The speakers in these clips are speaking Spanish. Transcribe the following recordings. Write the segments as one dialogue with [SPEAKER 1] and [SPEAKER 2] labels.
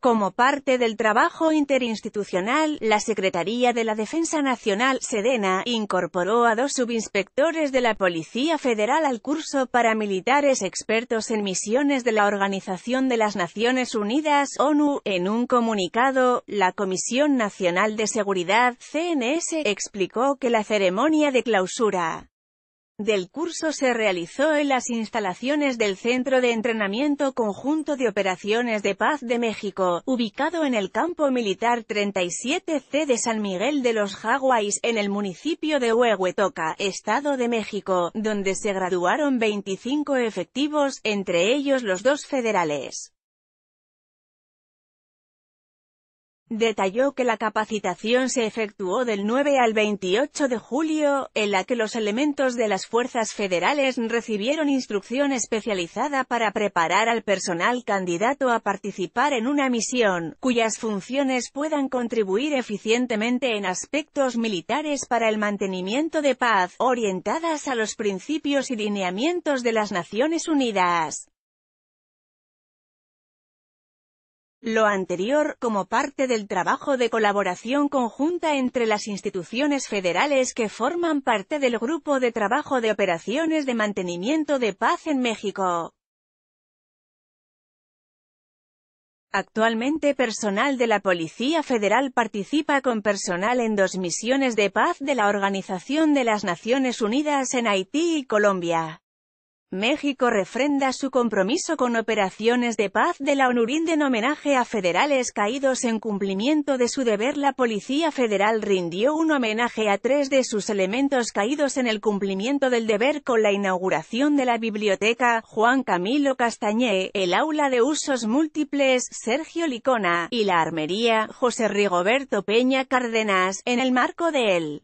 [SPEAKER 1] Como parte del trabajo interinstitucional, la Secretaría de la Defensa Nacional, Sedena, incorporó a dos subinspectores de la Policía Federal al curso para militares expertos en misiones de la Organización de las Naciones Unidas, ONU. En un comunicado, la Comisión Nacional de Seguridad, CNS, explicó que la ceremonia de clausura del curso se realizó en las instalaciones del Centro de Entrenamiento Conjunto de Operaciones de Paz de México, ubicado en el Campo Militar 37C de San Miguel de los Jaguays, en el municipio de Huehuetoca, Estado de México, donde se graduaron 25 efectivos, entre ellos los dos federales. Detalló que la capacitación se efectuó del 9 al 28 de julio, en la que los elementos de las fuerzas federales recibieron instrucción especializada para preparar al personal candidato a participar en una misión, cuyas funciones puedan contribuir eficientemente en aspectos militares para el mantenimiento de paz, orientadas a los principios y lineamientos de las Naciones Unidas. Lo anterior, como parte del trabajo de colaboración conjunta entre las instituciones federales que forman parte del Grupo de Trabajo de Operaciones de Mantenimiento de Paz en México. Actualmente personal de la Policía Federal participa con personal en dos misiones de paz de la Organización de las Naciones Unidas en Haití y Colombia. México refrenda su compromiso con operaciones de paz de la ONURIN en homenaje a federales caídos en cumplimiento de su deber. La Policía Federal rindió un homenaje a tres de sus elementos caídos en el cumplimiento del deber con la inauguración de la Biblioteca Juan Camilo Castañé, el Aula de Usos Múltiples Sergio Licona y la Armería José Rigoberto Peña Cárdenas, en el marco de él.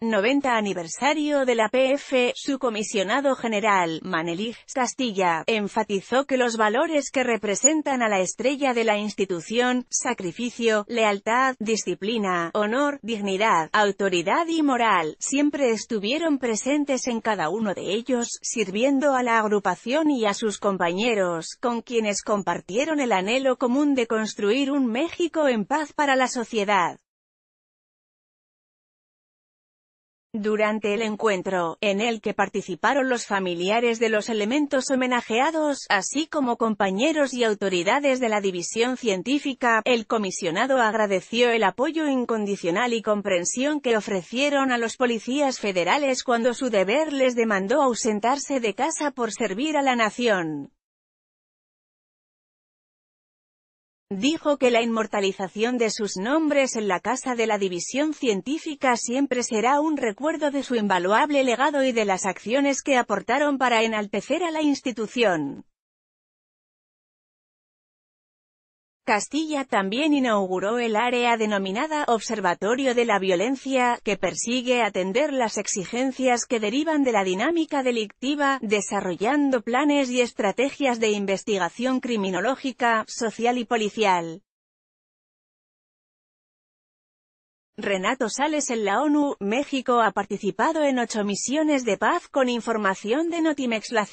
[SPEAKER 1] 90 aniversario de la PF, su comisionado general, Manelig Castilla, enfatizó que los valores que representan a la estrella de la institución, sacrificio, lealtad, disciplina, honor, dignidad, autoridad y moral, siempre estuvieron presentes en cada uno de ellos, sirviendo a la agrupación y a sus compañeros, con quienes compartieron el anhelo común de construir un México en paz para la sociedad. Durante el encuentro, en el que participaron los familiares de los elementos homenajeados, así como compañeros y autoridades de la división científica, el comisionado agradeció el apoyo incondicional y comprensión que ofrecieron a los policías federales cuando su deber les demandó ausentarse de casa por servir a la nación. Dijo que la inmortalización de sus nombres en la Casa de la División Científica siempre será un recuerdo de su invaluable legado y de las acciones que aportaron para enaltecer a la institución. Castilla también inauguró el área denominada Observatorio de la Violencia, que persigue atender las exigencias que derivan de la dinámica delictiva, desarrollando planes y estrategias de investigación criminológica, social y policial. Renato Sales en la ONU, México ha participado en ocho misiones de paz con información de Notimex La